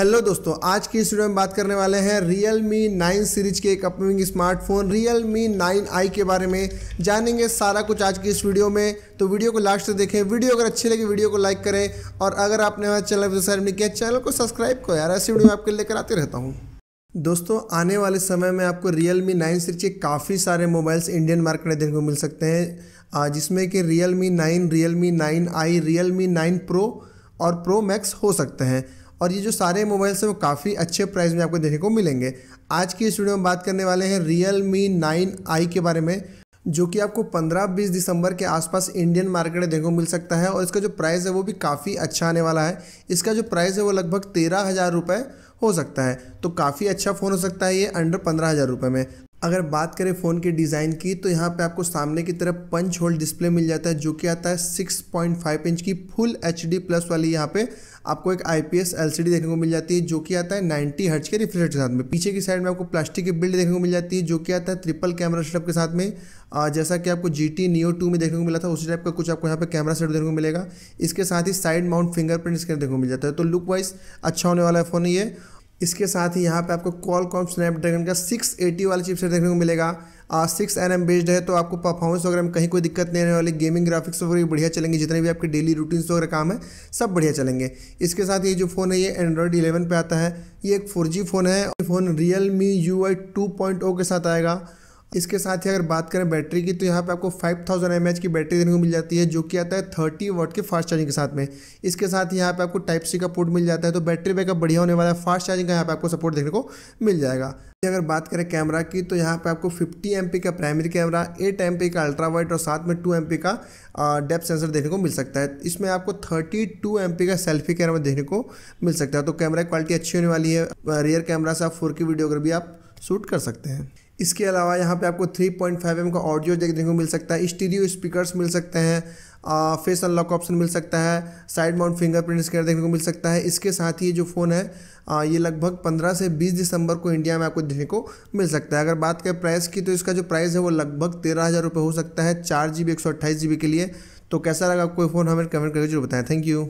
hello दोस्तों आज की इस वीडियो में बात करने वाले हैं रियल मी नाइन सीरीज के एक upcoming smartphone Realme nine I के बारे में जानेंगे सारा कुछ आज की इस वीडियो में तो वीडियो को लास्ट तक देखें वीडियो अगर अच्छी लगी वीडियो को लाइक करें और अगर आपने हमारे चैनल पर सब्सक्राइब नहीं किया चैनल को सब्सक्राइब करो यार ऐसी वीडियो आपके लेकर आते रहता हूँ दोस्तों आने वाले समय में आपको रियल मी नाइन सीरीज के काफ़ी सारे मोबाइल्स इंडियन मार्केट में देखने को मिल सकते हैं जिसमें कि Realme nine Realme nine I Realme nine pro और प्रो मैक्स हो सकते हैं और ये जो सारे मोबाइल्स हैं वो काफ़ी अच्छे प्राइस में आपको देखने को मिलेंगे आज की इस वीडियो में बात करने वाले हैं रियल मी नाइन आई के बारे में जो कि आपको 15-20 दिसंबर के आसपास इंडियन मार्केट में देखने को मिल सकता है और इसका जो प्राइस है वो भी काफ़ी अच्छा आने वाला है इसका जो प्राइस है वो लगभग तेरह हज़ार रुपये हो सकता है तो काफ़ी अच्छा फ़ोन हो सकता है ये अंडर पंद्रह हज़ार रुपये में अगर बात करें फ़ोन के डिज़ाइन की तो यहाँ पे आपको सामने की तरफ पंच होल डिस्प्ले मिल जाता है जो कि आता है 6.5 इंच की फुल एच प्लस वाली यहाँ पे आपको एक आई पी देखने को मिल जाती है जो कि आता है नाइन्टी हर्ट्स के रिफ्रेश के साथ में पीछे की साइड में आपको प्लास्टिक की बिल्ड देखने को मिल जाती है जो कि आता है ट्रिपल कैमरा सेटअप के साथ में जैसा कि आपको जी टी नियो टू में देखने को मिला था उसी टाइप का कुछ आपको यहाँ पे कैमरा सेट देखने को मिलेगा इसके साथ ही साइड माउंट फिंगरप्रिंट स्कैन देखने को मिल जाता है तो लुक वाइज अच्छा होने वाला है फ़ोन ये इसके साथ ही यहाँ पे आपको कॉल कॉम स्नैपड्रैगन का एटी वाला सेट देखने को मिलेगा सिक्स एन एम बेस्ड है तो आपको परफॉर्मेंस वगैरह में कहीं कोई दिक्कत नहीं आने वाली गेमिंग ग्राफिक्स वगैरह बढ़िया चलेंगे जितने भी आपके डेली रूटीन्स वगैरह काम है सब बढ़िया चलेंगे इसके साथ ये जो फ़ोन है ये एंड्रॉयड इलेवन पर आता है ये एक फोर फ़ोन है phone Realme U I two point O के साथ आएगा इसके साथ ही अगर बात करें बैटरी की तो यहाँ पे आपको 5000 थाउजेंड की बैटरी देने को मिल जाती है जो कि आता है 30 वोट के फास्ट चार्जिंग के साथ में इसके साथ ही यहाँ पे आपको टाइप सी का पोर्ट मिल जाता है तो बैटरी बैकअप बढ़िया होने वाला है फास्ट चार्जिंग का यहाँ पे आपको सपोर्ट देखने को मिल जाएगा अगर बात करें कैमरा की तो यहाँ पे आपको 50 एम का प्राइमरी कैमरा 8 एम का अल्ट्रा वाइट और साथ में 2 एम का डेप्थ सेंसर देखने को मिल सकता है इसमें आपको 32 टू का सेल्फी कैमरा देखने को मिल सकता है तो कैमरा क्वालिटी अच्छी होने वाली है रियर कैमरा से आप फोर वीडियो अगर भी आप शूट कर सकते हैं इसके अलावा यहाँ पे आपको 3.5 पॉइंट एम का ऑडियो देखने को मिल सकता है स्टीरियो स्पीकर्स मिल सकते हैं फेस अनलॉक ऑप्शन मिल सकता है साइड माउंट फिंगरप्रिंट स्कैनर देखने को मिल सकता है इसके साथ ही ये जो फ़ोन है आ, ये लगभग 15 से 20 दिसंबर को इंडिया में आपको देखने को मिल सकता है अगर बात करें प्राइस की तो इसका जो प्राइस है वो लगभग तेरह हज़ार रुपये हो सकता है चार जी बी एक सौ अट्ठाईस जी बी के लिए तो कैसा लगा कोई फ़ोन हमें कमेंट करके जरूर बताएं थैंक यू